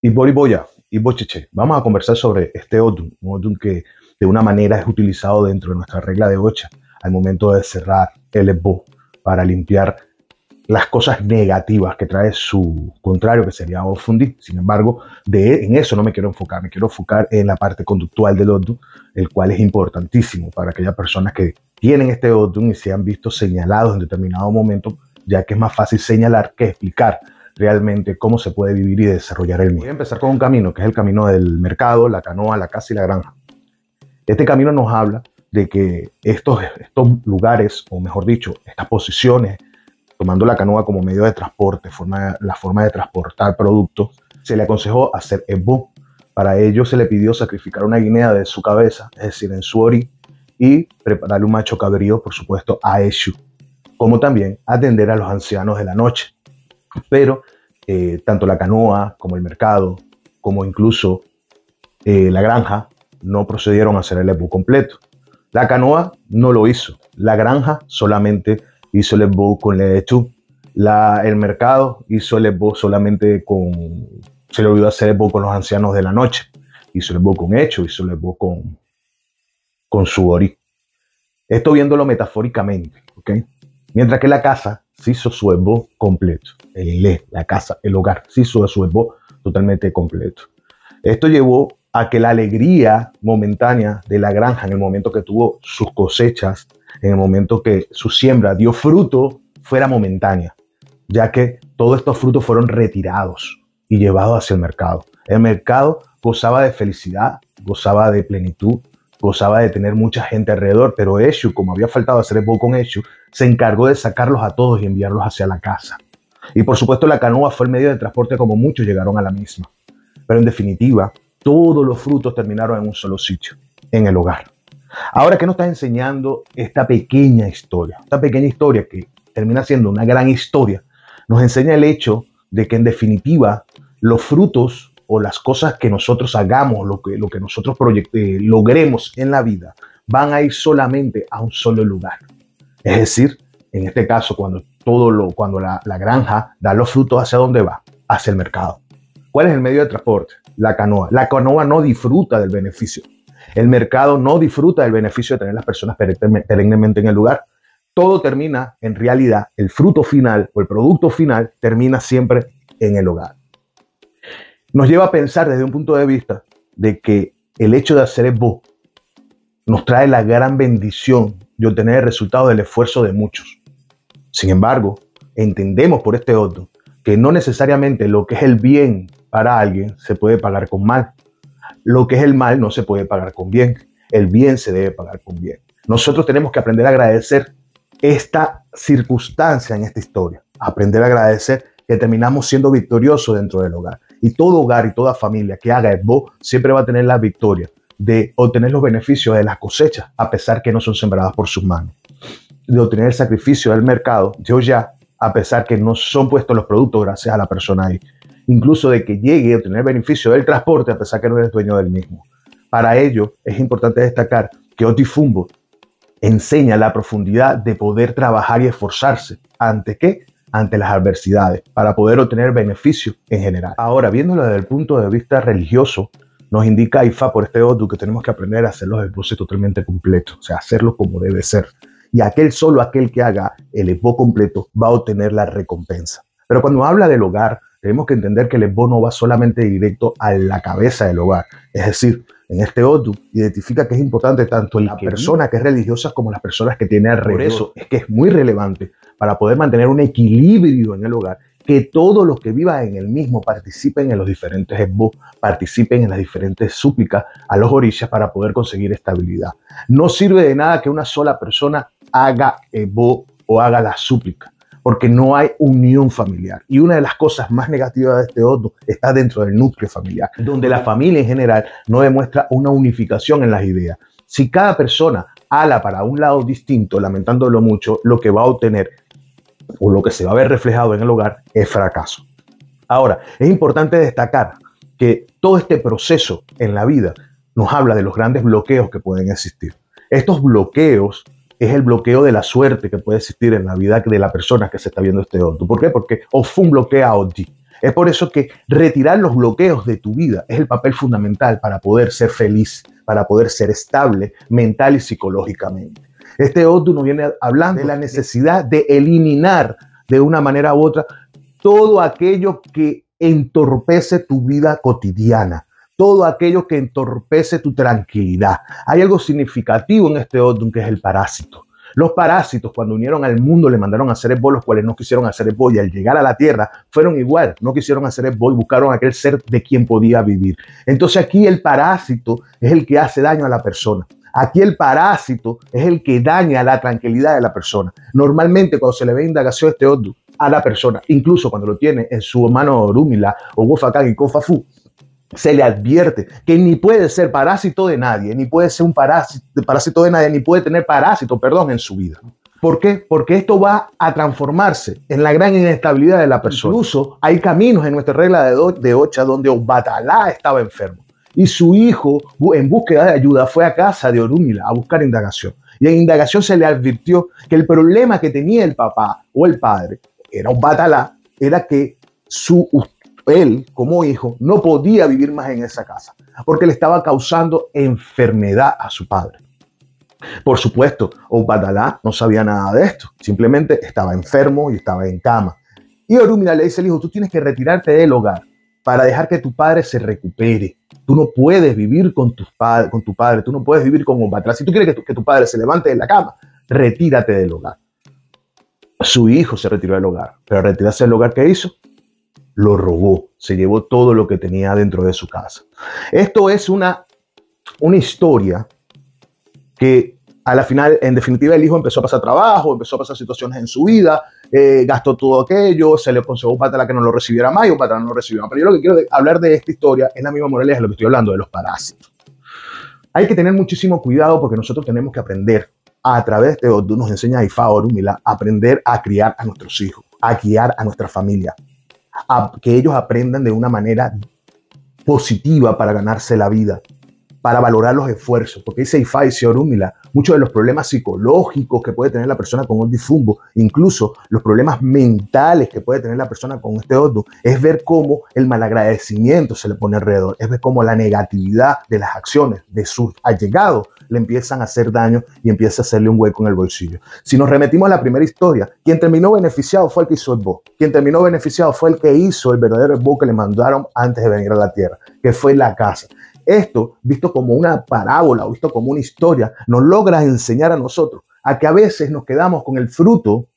Y Boriboya y bocheche vamos a conversar sobre este Odun, un Odun que de una manera es utilizado dentro de nuestra regla de Ocha al momento de cerrar el Ebo para limpiar las cosas negativas que trae su contrario, que sería Ofundi. Sin embargo, de, e, en eso no me quiero enfocar, me quiero enfocar en la parte conductual del Odun, el cual es importantísimo para aquellas personas que tienen este Odun y se han visto señalados en determinado momento, ya que es más fácil señalar que explicar realmente cómo se puede vivir y desarrollar el mundo. Voy a empezar con un camino, que es el camino del mercado, la canoa, la casa y la granja. Este camino nos habla de que estos, estos lugares, o mejor dicho, estas posiciones, tomando la canoa como medio de transporte, forma, la forma de transportar productos, se le aconsejó hacer ebó. Para ello se le pidió sacrificar una guinea de su cabeza, es decir, en su ori, y prepararle un macho cabrío, por supuesto, a Eshu, como también atender a los ancianos de la noche. Pero eh, tanto la canoa como el mercado, como incluso eh, la granja, no procedieron a hacer el EBU completo. La canoa no lo hizo. La granja solamente hizo el EBU con el hecho. La, el mercado hizo el EBU solamente con... Se le olvidó hacer EBU con los ancianos de la noche. Hizo el EBU con Hecho, hizo el EBU con, con orí. Esto viéndolo metafóricamente, ¿ok? Mientras que la casa si sosuelvo completo. El le, la casa, el hogar, si suervo totalmente completo. Esto llevó a que la alegría momentánea de la granja en el momento que tuvo sus cosechas, en el momento que su siembra dio fruto, fuera momentánea, ya que todos estos frutos fueron retirados y llevados hacia el mercado. El mercado gozaba de felicidad, gozaba de plenitud, gozaba de tener mucha gente alrededor, pero Eshu, como había faltado hacer el con Eshu, se encargó de sacarlos a todos y enviarlos hacia la casa. Y por supuesto la canoa fue el medio de transporte como muchos llegaron a la misma. Pero en definitiva, todos los frutos terminaron en un solo sitio, en el hogar. Ahora, ¿qué nos está enseñando esta pequeña historia? Esta pequeña historia que termina siendo una gran historia, nos enseña el hecho de que en definitiva los frutos o las cosas que nosotros hagamos, lo que, lo que nosotros eh, logremos en la vida, van a ir solamente a un solo lugar. Es decir, en este caso, cuando, todo lo, cuando la, granja da los frutos, ¿hacia dónde va? Hacia el mercado. ¿Cuál es el medio de transporte? La canoa. La canoa no disfruta del beneficio. El mercado no disfruta del beneficio de tener las personas perennemente en el lugar. Todo termina, en realidad, el fruto final o el producto final termina siempre en el hogar nos lleva a pensar desde un punto de vista de que el hecho de hacer vos nos trae la gran bendición de obtener el resultado del esfuerzo de muchos. Sin embargo, entendemos por este otro que no necesariamente lo que es el bien para alguien se puede pagar con mal. Lo que es el mal no se puede pagar con bien. El bien se debe pagar con bien. Nosotros tenemos que aprender a agradecer esta circunstancia en esta historia. Aprender a agradecer que terminamos siendo victoriosos dentro del hogar. Y todo hogar y toda familia que haga Esbo siempre va a tener la victoria de obtener los beneficios de las cosechas, a pesar que no son sembradas por sus manos. De obtener el sacrificio del mercado, yo ya, a pesar que no son puestos los productos gracias a la persona ahí. Incluso de que llegue a obtener beneficio del transporte, a pesar que no eres dueño del mismo. Para ello, es importante destacar que Otifumbo enseña la profundidad de poder trabajar y esforzarse. ¿Ante qué? ante las adversidades para poder obtener beneficio en general. Ahora, viéndolo desde el punto de vista religioso, nos indica IFA por este otro que tenemos que aprender a hacer los esposos totalmente completos, o sea, hacerlo como debe ser. Y aquel solo, aquel que haga el esposo completo, va a obtener la recompensa. Pero cuando habla del hogar, tenemos que entender que el no va solamente directo a la cabeza del hogar. Es decir, en este OTU identifica que es importante tanto en la persona que es religiosa como las personas que tiene alrededor. Por eso es que es muy relevante para poder mantener un equilibrio en el hogar que todos los que vivan en el mismo participen en los diferentes Evo, participen en las diferentes súplicas a los orillas para poder conseguir estabilidad. No sirve de nada que una sola persona haga esbo o haga la súplica porque no hay unión familiar. Y una de las cosas más negativas de este otro está dentro del núcleo familiar, donde la familia en general no demuestra una unificación en las ideas. Si cada persona ala para un lado distinto, lamentándolo mucho, lo que va a obtener o lo que se va a ver reflejado en el hogar es fracaso. Ahora, es importante destacar que todo este proceso en la vida nos habla de los grandes bloqueos que pueden existir. Estos bloqueos es el bloqueo de la suerte que puede existir en la vida de la persona que se está viendo este otro. ¿Por qué? Porque o fue un bloqueo Es por eso que retirar los bloqueos de tu vida es el papel fundamental para poder ser feliz, para poder ser estable mental y psicológicamente. Este otro nos viene hablando de la necesidad de eliminar de una manera u otra todo aquello que entorpece tu vida cotidiana todo aquello que entorpece tu tranquilidad. Hay algo significativo en este Odun que es el parásito. Los parásitos cuando unieron al mundo le mandaron a hacer el los cuales no quisieron hacer el y al llegar a la tierra fueron igual, no quisieron hacer el y buscaron aquel ser de quien podía vivir. Entonces aquí el parásito es el que hace daño a la persona. Aquí el parásito es el que daña la tranquilidad de la persona. Normalmente cuando se le ve indagación a este Odun, a la persona, incluso cuando lo tiene en su mano Orúmila o Wofakag y Kofafu, se le advierte que ni puede ser parásito de nadie, ni puede ser un parásito, de nadie, ni puede tener parásito, perdón, en su vida. ¿Por qué? Porque esto va a transformarse en la gran inestabilidad de la persona. Incluso hay caminos en nuestra regla de, de Ocha donde Obatalá estaba enfermo y su hijo, en búsqueda de ayuda, fue a casa de Orúmila a buscar indagación. Y en indagación se le advirtió que el problema que tenía el papá o el padre, era un era que su él como hijo no podía vivir más en esa casa porque le estaba causando enfermedad a su padre. Por supuesto, Obadalá no sabía nada de esto, simplemente estaba enfermo y estaba en cama. Y Orumina le dice al hijo, tú tienes que retirarte del hogar para dejar que tu padre se recupere. Tú no puedes vivir con tu, padre, con tu padre, tú no puedes vivir con Obadalá. Si tú quieres que tu, que tu padre se levante de la cama, retírate del hogar. Su hijo se retiró del hogar, pero retirarse del hogar que hizo, lo robó, se llevó todo lo que tenía dentro de su casa. Esto es una, una historia que a la final, en definitiva, el hijo empezó a pasar trabajo, empezó a pasar situaciones en su vida, eh, gastó todo aquello, se le consiguió un la que no lo recibiera más y un no lo recibiera más. Pero yo lo que quiero hablar de esta historia es la misma moralidad de lo que estoy hablando, de los parásitos. Hay que tener muchísimo cuidado porque nosotros tenemos que aprender a través de que nos enseña Ifá Orumila, aprender a criar a nuestros hijos, a guiar a nuestra familia, que ellos aprendan de una manera positiva para ganarse la vida para valorar los esfuerzos, porque dice Ifai y Seorumila, muchos de los problemas psicológicos que puede tener la persona con un difumbo, incluso los problemas mentales que puede tener la persona con este otro, es ver cómo el malagradecimiento se le pone alrededor, es ver cómo la negatividad de las acciones de sus allegados le empiezan a hacer daño y empieza a hacerle un hueco en el bolsillo. Si nos remetimos a la primera historia, quien terminó beneficiado fue el que hizo el bo, quien terminó beneficiado fue el que hizo el verdadero bo que le mandaron antes de venir a la tierra, que fue la casa. Esto, visto como una parábola o visto como una historia, nos logra enseñar a nosotros a que a veces nos quedamos con el fruto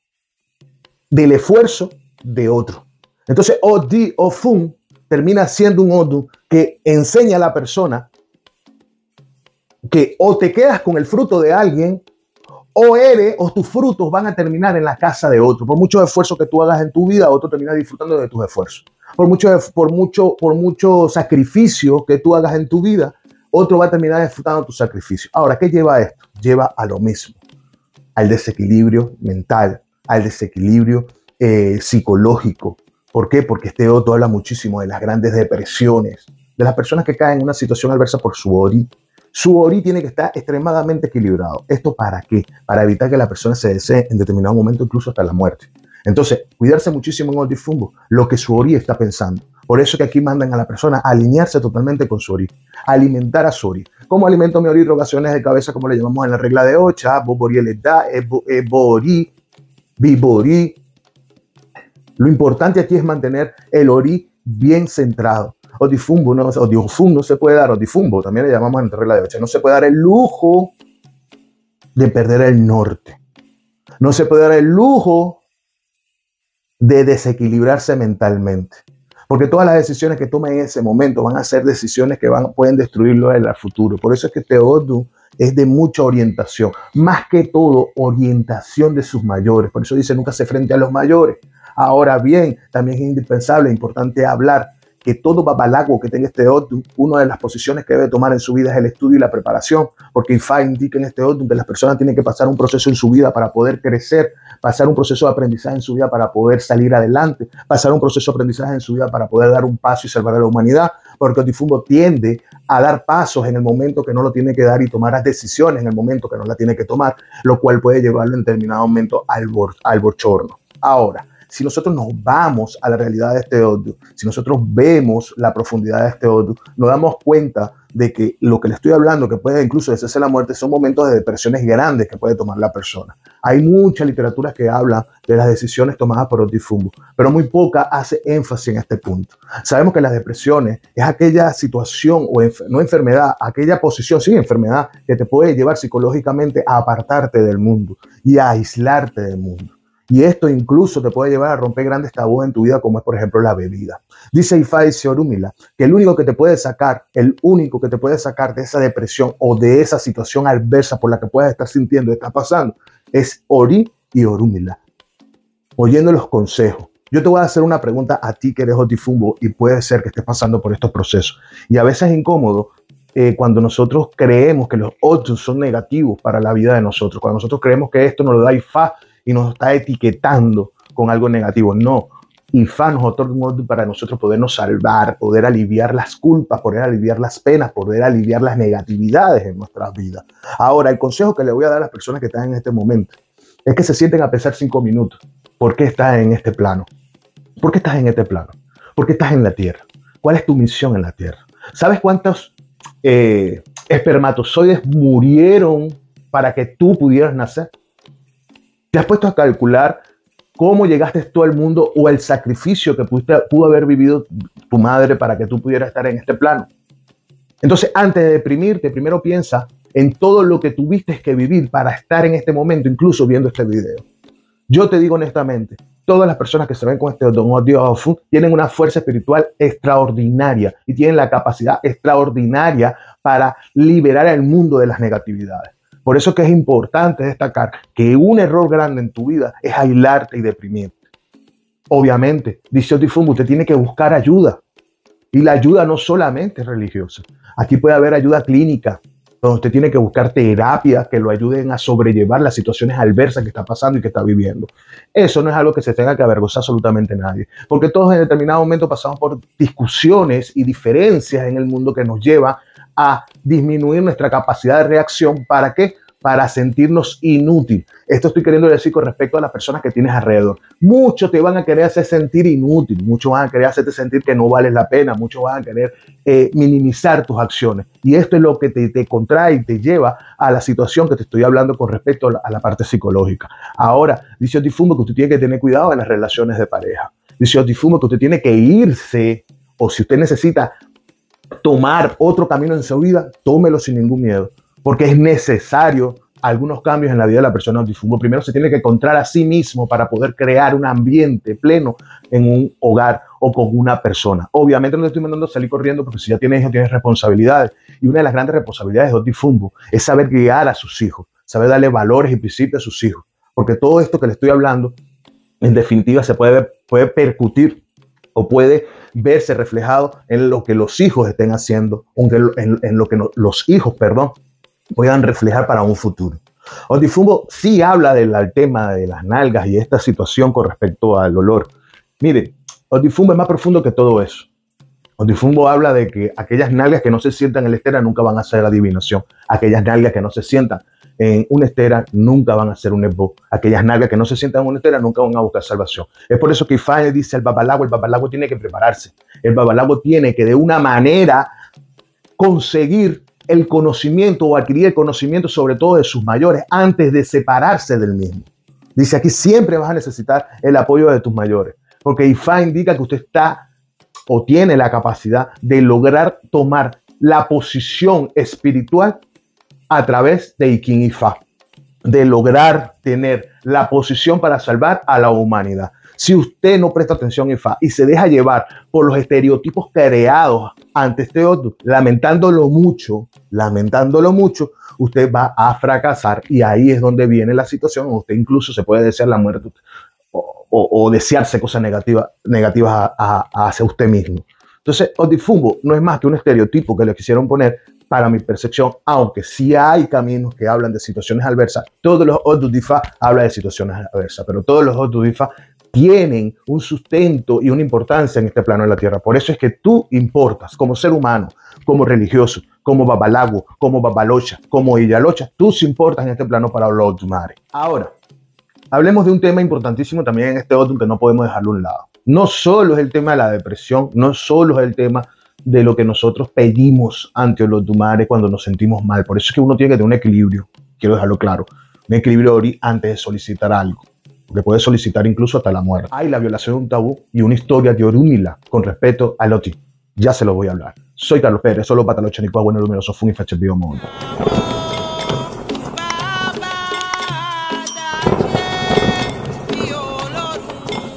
del esfuerzo de otro. Entonces, Odi o Fun termina siendo un Odu que enseña a la persona que o te quedas con el fruto de alguien o eres o tus frutos van a terminar en la casa de otro. Por mucho esfuerzo que tú hagas en tu vida, otro termina disfrutando de tus esfuerzos por mucho, por mucho, por mucho sacrificio que tú hagas en tu vida, otro va a terminar disfrutando tu sacrificio. Ahora, ¿qué lleva a esto? Lleva a lo mismo, al desequilibrio mental, al desequilibrio eh, psicológico. ¿Por qué? Porque este otro habla muchísimo de las grandes depresiones, de las personas que caen en una situación adversa por su ori. Su ori tiene que estar extremadamente equilibrado. ¿Esto para qué? Para evitar que la persona se desee en determinado momento, incluso hasta la muerte. Entonces, cuidarse muchísimo en el lo que su ori está pensando. Por eso que aquí mandan a la persona a alinearse totalmente con su ori, alimentar a su ori. ¿Cómo alimento mi ori? Rogaciones de cabeza, como le llamamos en la regla de Ocha, da, Ebori, Bibori. Lo importante aquí es mantener el ori bien centrado. Odifumbo, no, Odifumbo no se puede dar, Odifumbo, también le llamamos en la regla de Ocha, no se puede dar el lujo de perder el norte. No se puede dar el lujo de desequilibrarse mentalmente. Porque todas las decisiones que tomen en ese momento van a ser decisiones que van, pueden destruirlo en el futuro. Por eso es que Teodu es de mucha orientación. Más que todo, orientación de sus mayores. Por eso dice, nunca se frente a los mayores. Ahora bien, también es indispensable, e importante hablar que todo papalago que tenga este otro. una de las posiciones que debe tomar en su vida es el estudio y la preparación, porque IFA indica en este óptimo que las personas tienen que pasar un proceso en su vida para poder crecer, pasar un proceso de aprendizaje en su vida para poder salir adelante, pasar un proceso de aprendizaje en su vida para poder dar un paso y salvar a la humanidad, porque el difundo tiende a dar pasos en el momento que no lo tiene que dar y tomar las decisiones en el momento que no la tiene que tomar, lo cual puede llevarlo en determinado momento al, bor Ahora, si nosotros nos vamos a la realidad de este odio, si nosotros vemos la profundidad de este odio, nos damos cuenta de que lo que le estoy hablando, que puede incluso desearse la muerte, son momentos de depresiones grandes que puede tomar la persona. Hay mucha literatura que habla de las decisiones tomadas por Otifumbo, pero muy poca hace énfasis en este punto. Sabemos que las depresiones es aquella situación, o no enfermedad, aquella posición, sí, enfermedad, que te puede llevar psicológicamente a apartarte del mundo y a aislarte del mundo. Y esto incluso te puede llevar a romper grandes tabúes en tu vida, como es, por ejemplo, la bebida. Dice Ifai Seorumila que el único que te puede sacar, el único que te puede sacar de esa depresión o de esa situación adversa por la que puedas estar sintiendo, está pasando, es Ori y Orumila. Oyendo los consejos. Yo te voy a hacer una pregunta a ti que eres otifumbo y puede ser que estés pasando por estos procesos. Y a veces es incómodo, eh, cuando nosotros creemos que los otros son negativos para la vida de nosotros, cuando nosotros creemos que esto nos lo da IFA y nos está etiquetando con algo negativo. No, IFA nos otorga un orden para nosotros podernos salvar, poder aliviar las culpas, poder aliviar las penas, poder aliviar las negatividades en nuestras vidas. Ahora, el consejo que le voy a dar a las personas que están en este momento es que se sienten a pensar cinco minutos. ¿Por qué estás en este plano? ¿Por qué estás en este plano? ¿Por qué estás en la Tierra? ¿Cuál es tu misión en la Tierra? ¿Sabes cuántos eh, espermatozoides murieron para que tú pudieras nacer? ¿Te has puesto a calcular cómo llegaste tú al mundo o el sacrificio que pudo haber vivido tu madre para que tú pudieras estar en este plano? Entonces, antes de deprimirte, primero piensa en todo lo que tuviste que vivir para estar en este momento, incluso viendo este video. Yo te digo honestamente, todas las personas que se ven con este don odio tienen una fuerza espiritual extraordinaria y tienen la capacidad extraordinaria para liberar al mundo de las negatividades. Por eso que es importante destacar que un error grande en tu vida es aislarte y deprimirte. Obviamente, dice Otifumbo, usted tiene que buscar ayuda. Y la ayuda no solamente es religiosa. Aquí puede haber ayuda clínica, donde usted tiene que buscar terapias que lo ayuden a sobrellevar las situaciones adversas que está pasando y que está viviendo. Eso no es algo que se tenga que avergonzar absolutamente nadie, porque todos en determinado momento pasamos por discusiones y diferencias en el mundo que nos lleva a disminuir nuestra capacidad de reacción. ¿Para qué? Para sentirnos inútil. Esto estoy queriendo decir con respecto a las personas que tienes alrededor. Muchos te van a querer hacer sentir inútil, muchos van a querer hacerte sentir que no vales la pena, muchos van a querer eh, minimizar tus acciones. Y esto es lo que te, contrae y te lleva a la situación que te estoy hablando con respecto a la, parte psicológica. Ahora, dice difumo, que usted tiene que tener cuidado en las relaciones de pareja. Dice difumo que usted tiene que irse o si usted necesita tomar otro camino en su vida, tómelo sin ningún miedo, porque es necesario algunos cambios en la vida de la persona Difumbo, Primero se tiene que encontrar a sí mismo para poder crear un ambiente pleno en un hogar o con una persona. Obviamente no le estoy mandando a salir corriendo porque si ya tienes hijos tienes responsabilidades. Y una de las grandes responsabilidades de Difumbo es saber guiar a sus hijos, saber darle valores y principios a sus hijos. Porque todo esto que le estoy hablando, en definitiva, se puede, puede percutir o puede verse reflejado en lo que los hijos estén haciendo, en, lo que los hijos, perdón, puedan reflejar para un futuro. difumbo sí habla del tema de las nalgas y esta situación con respecto al olor. Mire, Otifumbo es más profundo que todo eso. Ondifumbo habla de que aquellas nalgas que no se sientan en la estera nunca van a hacer adivinación. Aquellas nalgas que no se sientan en una estera nunca van a ser un esbo. Aquellas nalgas que no se sientan en una estera nunca van a buscar salvación. Es por eso que Ifá dice al babalago, el babalago tiene que prepararse. El babalago tiene que de una manera conseguir el conocimiento o adquirir el conocimiento sobre todo de sus mayores antes de separarse del mismo. Dice aquí siempre vas a necesitar el apoyo de tus mayores, porque Ifá indica que usted está o tiene la capacidad de lograr tomar la posición espiritual a través de Ikin y Fa, de lograr tener la posición para salvar a la humanidad. Si usted no presta atención y fa y se deja llevar por los estereotipos creados ante este otro, lamentándolo mucho, lamentándolo mucho, usted va a fracasar y ahí es donde viene la situación. Usted incluso se puede desear la muerte o, desearse cosas negativas, a, hacia usted mismo. Entonces, Otifumbo no es más que un estereotipo que le quisieron poner para mi percepción, aunque sí hay caminos que hablan de situaciones adversas, todos los Odudifa hablan de situaciones adversas, pero todos los difas tienen un sustento y una importancia en este plano de la tierra. Por eso es que tú importas como ser humano, como religioso, como babalago, como babalocha, como illalocha, tú sí importas en este plano para los Ahora, hablemos de un tema importantísimo también en este otro que no podemos dejarlo a un lado. No solo es el tema de la depresión, no solo es el tema de lo que nosotros pedimos ante los Dumares cuando nos sentimos mal. Por eso es que uno tiene que tener un equilibrio, quiero dejarlo claro, un equilibrio antes de solicitar algo, porque puede solicitar incluso hasta la muerte. Hay la violación de un tabú y una historia de Orúmila. con respecto a Loti. Ya se lo voy a hablar. Soy Carlos Pérez, solo para los chanicos, bueno, numeroso, fun y fecha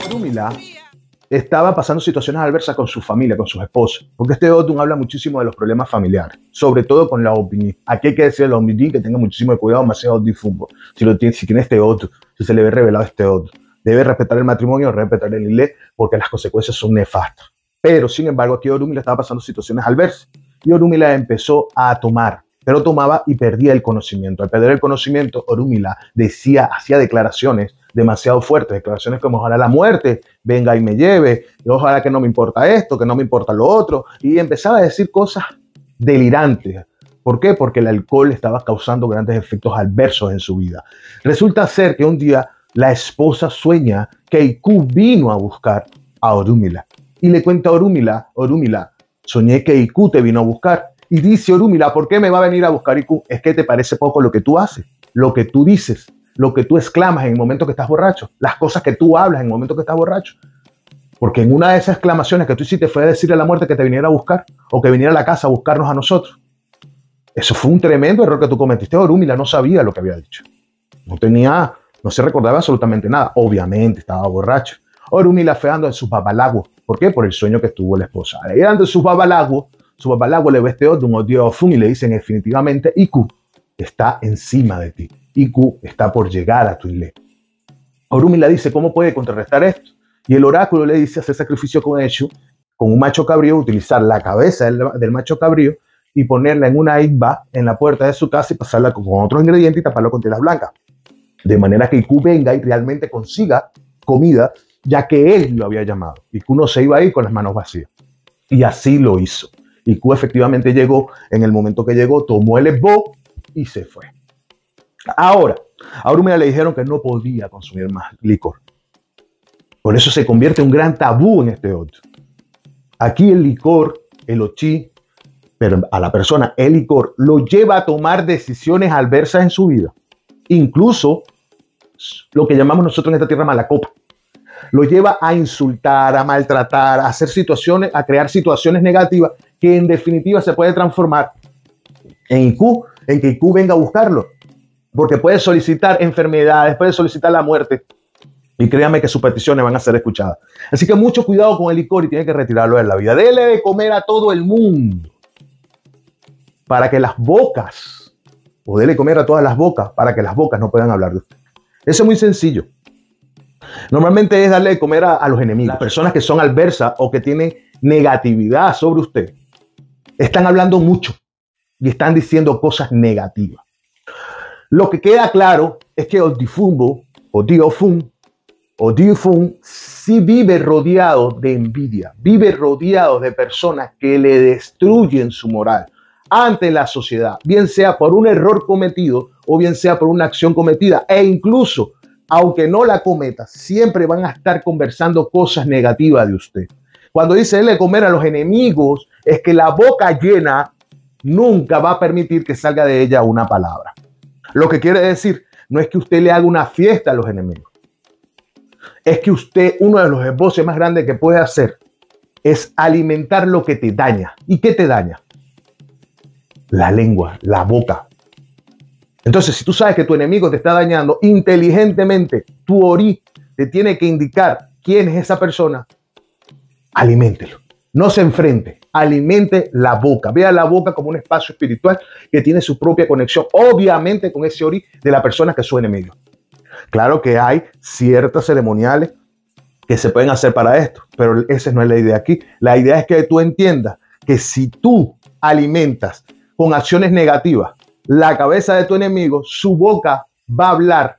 Orúmila estaba pasando situaciones adversas con su familia, con sus esposos. Porque este Otun habla muchísimo de los problemas familiares, sobre todo con la opinión. Aquí hay que decirle a la opinión que tenga muchísimo cuidado, demasiado de Si, lo tiene, si tiene este Otun, si se le ve revelado este Otun, debe respetar el matrimonio, respetar el inglés, porque las consecuencias son nefastas. Pero, sin embargo, aquí Orumi estaba pasando situaciones adversas. Y Orumila empezó a tomar pero tomaba y perdía el conocimiento. Al perder el conocimiento, Orumila decía, hacía declaraciones demasiado fuertes, declaraciones como ojalá la muerte venga y me lleve, ojalá que no me importa esto, que no me importa lo otro, y empezaba a decir cosas delirantes. ¿Por qué? Porque el alcohol estaba causando grandes efectos adversos en su vida. Resulta ser que un día la esposa sueña que Iku vino a buscar a Orúmila y le cuenta a Orúmila, Orúmila, soñé que Iku te vino a buscar. Y dice Orúmila, ¿por qué me va a venir a buscar Iku? Es que te parece poco lo que tú haces, lo que tú dices lo que tú exclamas en el momento que estás borracho, las cosas que tú hablas en el momento que estás borracho. Porque en una de esas exclamaciones que tú hiciste fue decirle a la muerte que te viniera a buscar o que viniera a la casa a buscarnos a nosotros. Eso fue un tremendo error que tú cometiste. Orúmila no sabía lo que había dicho. No tenía, no se recordaba absolutamente nada. Obviamente estaba borracho. Orúmila fue en sus babalagos. ¿Por qué? Por el sueño que tuvo la esposa. Y su en sus babalagos. Su babalagos le vesteó de un odio y le dicen definitivamente, Iku está encima de ti. IQ está por llegar a tu Orumi le dice, ¿cómo puede contrarrestar esto? Y el oráculo le dice hacer sacrificio con hecho, con un macho cabrío, utilizar la cabeza del, macho cabrío y ponerla en una isba en la puerta de su casa y pasarla con, otro otros ingredientes y taparlo con tela blanca. De manera que IQ venga y realmente consiga comida, ya que él lo había llamado. IQ no se iba a ir con las manos vacías. Y así lo hizo. IQ efectivamente llegó en el momento que llegó, tomó el esbo y se fue. Ahora, a me le dijeron que no podía consumir más licor. Por eso se convierte en un gran tabú en este otro. Aquí el licor, el ochi, pero a la persona el licor lo lleva a tomar decisiones adversas en su vida. Incluso lo que llamamos nosotros en esta tierra mala copa. Lo lleva a insultar, a maltratar, a hacer situaciones, a crear situaciones negativas que en definitiva se puede transformar en IQ, en que IQ venga a buscarlo porque puede solicitar enfermedades, puede solicitar la muerte. Y créanme que sus peticiones van a ser escuchadas. Así que mucho cuidado con el licor y tiene que retirarlo de la vida. Dele de comer a todo el mundo para que las bocas, o dele comer a todas las bocas para que las bocas no puedan hablar de usted. Eso es muy sencillo. Normalmente es darle de comer a, los enemigos, personas que son adversas o que tienen negatividad sobre usted. Están hablando mucho y están diciendo cosas negativas. Lo que queda claro es que Odifumbo o Diofun o sí vive rodeado de envidia, vive rodeado de personas que le destruyen su moral ante la sociedad, bien sea por un error cometido o bien sea por una acción cometida e incluso aunque no la cometa, siempre van a estar conversando cosas negativas de usted. Cuando dice él de comer a los enemigos, es que la boca llena nunca va a permitir que salga de ella una palabra. Lo que quiere decir, no es que usted le haga una fiesta a los enemigos. Es que usted, uno de los esboces más grandes que puede hacer es alimentar lo que te daña. ¿Y qué te daña? La lengua, la boca. Entonces, si tú sabes que tu enemigo te está dañando, inteligentemente tu orí te tiene que indicar quién es esa persona, aliméntelo. No se enfrente, alimente la boca. Vea la boca como un espacio espiritual que tiene su propia conexión, obviamente con ese ori de la persona que es su enemigo. Claro que hay ciertas ceremoniales que se pueden hacer para esto, pero esa no es la idea aquí. La idea es que tú entiendas que si tú alimentas con acciones negativas la cabeza de tu enemigo, su boca va a hablar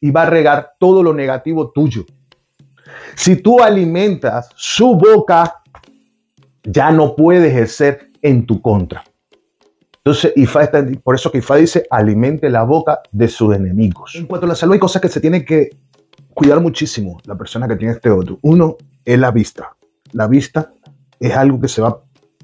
y va a regar todo lo negativo tuyo. Si tú alimentas su boca ya no puede ejercer en tu contra. Entonces, Ifá por eso que Ifá dice, alimente la boca de sus enemigos. En cuanto a la salud, hay cosas que se tiene que cuidar muchísimo la persona que tiene este otro. Uno es la vista. La vista es algo que, se va,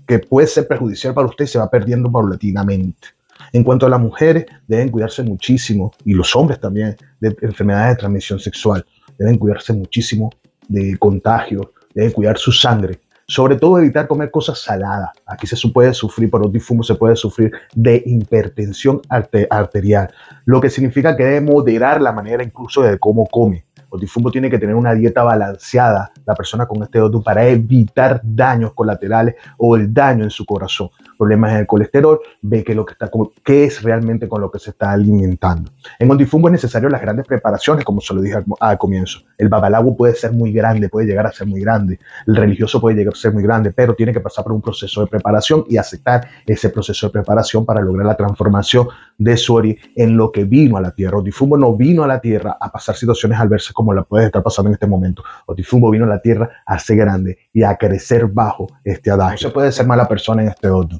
que puede ser perjudicial para usted y se va perdiendo paulatinamente. En cuanto a las mujeres, deben cuidarse muchísimo, y los hombres también, de enfermedades de transmisión sexual. Deben cuidarse muchísimo de contagios, deben cuidar su sangre. Sobre todo evitar comer cosas saladas. Aquí se puede sufrir por un difumos se puede sufrir de hipertensión arterial, lo que significa que debe moderar la manera incluso de cómo come difumbo tiene que tener una dieta balanceada, la persona con este otro, para evitar daños colaterales o el daño en su corazón. Problemas en el colesterol, ve que lo que está, qué es realmente con lo que se está alimentando. En un difumbo es necesario las grandes preparaciones, como se lo dije al, comienzo. El babalabu puede ser muy grande, puede llegar a ser muy grande. El religioso puede llegar a ser muy grande, pero tiene que pasar por un proceso de preparación y aceptar ese proceso de preparación para lograr la transformación de su ori en lo que vino a la tierra. difumbo no vino a la tierra a pasar situaciones verse como como la puede estar pasando en este momento. Otifumbo vino a la tierra a ser grande y a crecer bajo este adagio. No se puede ser mala persona en este otro.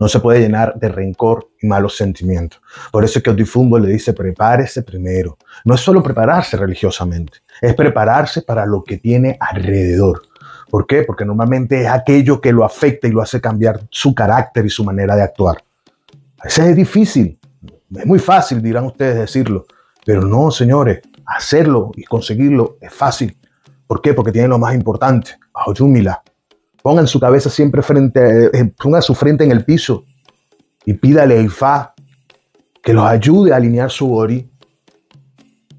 No se puede llenar de rencor y malos sentimientos. Por eso es que Otifumbo le dice, prepárese primero. No es solo prepararse religiosamente, es prepararse para lo que tiene alrededor. ¿Por qué? Porque normalmente es aquello que lo afecta y lo hace cambiar su carácter y su manera de actuar. A veces es difícil, es muy fácil, dirán ustedes decirlo, pero no, señores, hacerlo y conseguirlo es fácil. ¿Por qué? Porque tienen lo más importante, Ayúmila. Pongan su cabeza siempre frente, eh, pongan su frente en el piso y pídale a Ifá que los ayude a alinear su ori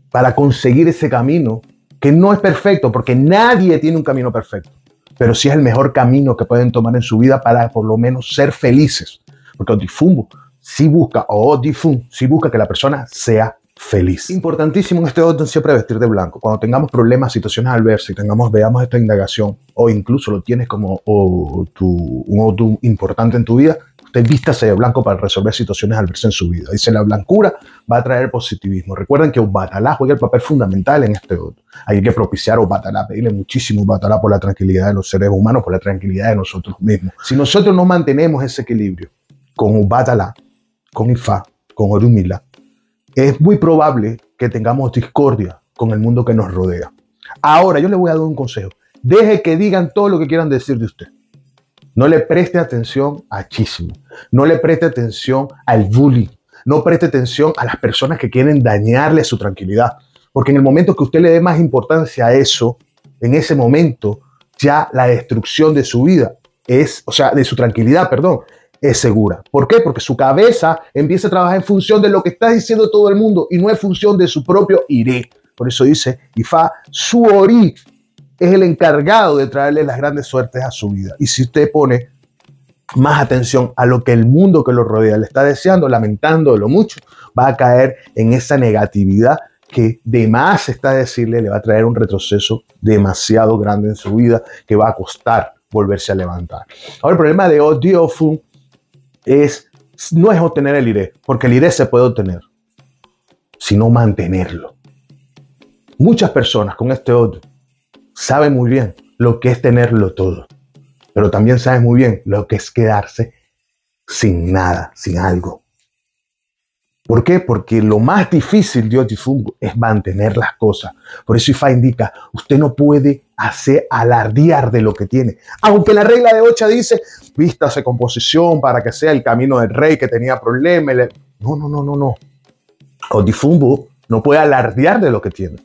para conseguir ese camino que no es perfecto, porque nadie tiene un camino perfecto, pero sí es el mejor camino que pueden tomar en su vida para por lo menos ser felices. Porque Odifumbo sí busca, o Odifum sí busca que la persona sea feliz. Importantísimo en este orden siempre vestir de blanco. Cuando tengamos problemas, situaciones adversas y tengamos, veamos esta indagación o incluso lo tienes como un otro importante en tu vida, usted vístase de blanco para resolver situaciones adversas en su vida. Dice, la blancura va a traer positivismo. Recuerden que Ubatalá juega el papel fundamental en este otro. Hay que propiciar Ubatalá, pedirle muchísimo Ubatalá por la tranquilidad de los seres humanos, por la tranquilidad de nosotros mismos. Si nosotros no mantenemos ese equilibrio con Ubatalá, con Ifá, con Orumila, es muy probable que tengamos discordia con el mundo que nos rodea. Ahora, yo le voy a dar un consejo. Deje que digan todo lo que quieran decir de usted. No le preste atención a chisme. No le preste atención al bullying. No preste atención a las personas que quieren dañarle su tranquilidad. Porque en el momento que usted le dé más importancia a eso, en ese momento ya la destrucción de su vida es, o sea, de su tranquilidad, perdón, es segura. ¿Por qué? Porque su cabeza empieza a trabajar en función de lo que está diciendo todo el mundo y no en función de su propio iré. Por eso dice Ifa su orí es el encargado de traerle las grandes suertes a su vida. Y si usted pone más atención a lo que el mundo que lo rodea le está deseando, lamentando lo mucho, va a caer en esa negatividad que de más está decirle, le va a traer un retroceso demasiado grande en su vida que va a costar volverse a levantar. Ahora el problema de Odiofun es, no es obtener el iré, porque el iré se puede obtener, sino mantenerlo. Muchas personas con este odio saben muy bien lo que es tenerlo todo, pero también saben muy bien lo que es quedarse sin nada, sin algo. ¿Por qué? Porque lo más difícil de odifumbo es mantener las cosas. Por eso IFA indica, usted no puede hacer alardear de lo que tiene. Aunque la regla de Ocha dice, vístase de composición para que sea el camino del rey que tenía problemas. No, no, no, no, no. Odifumbo no puede alardear de lo que tiene.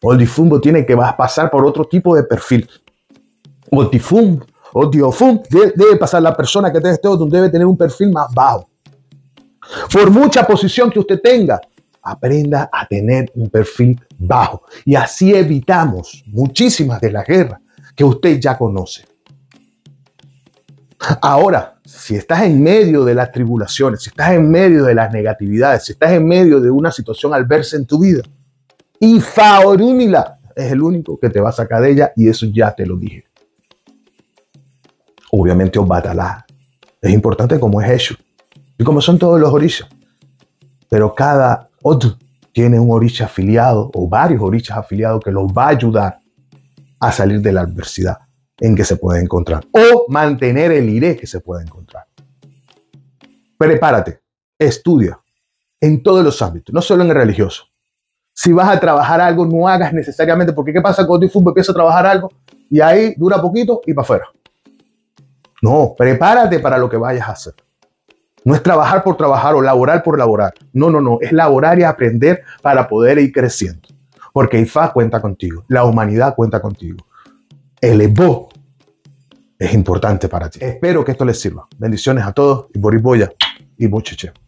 odifumbo tiene que pasar por otro tipo de perfil. Otifumbo, Otiofum, debe, debe pasar la persona que tenga este otro, debe tener un perfil más bajo por mucha posición que usted tenga, aprenda a tener un perfil bajo. Y así evitamos muchísimas de las guerras que usted ya conoce. Ahora, si estás en medio de las tribulaciones, si estás en medio de las negatividades, si estás en medio de una situación adversa en tu vida, y faorúnila es el único que te va a sacar de ella, y eso ya te lo dije. Obviamente, Obatalá es importante como es eso. Y como son todos los orishas, pero cada otro tiene un orisha afiliado o varios orishas afiliados que los va a ayudar a salir de la adversidad en que se puede encontrar o mantener el iré que se puede encontrar. Prepárate, estudia en todos los ámbitos, no solo en el religioso. Si vas a trabajar algo, no hagas necesariamente, porque ¿qué pasa cuando tú fútbol empieza a trabajar algo y ahí dura poquito y para afuera? No, prepárate para lo que vayas a hacer. No es trabajar por trabajar o laborar por laborar. No, no, no. Es laborar y aprender para poder ir creciendo. Porque IFA cuenta contigo. La humanidad cuenta contigo. El Evo es importante para ti. Espero que esto les sirva. Bendiciones a todos y Boriboya y Bocheche.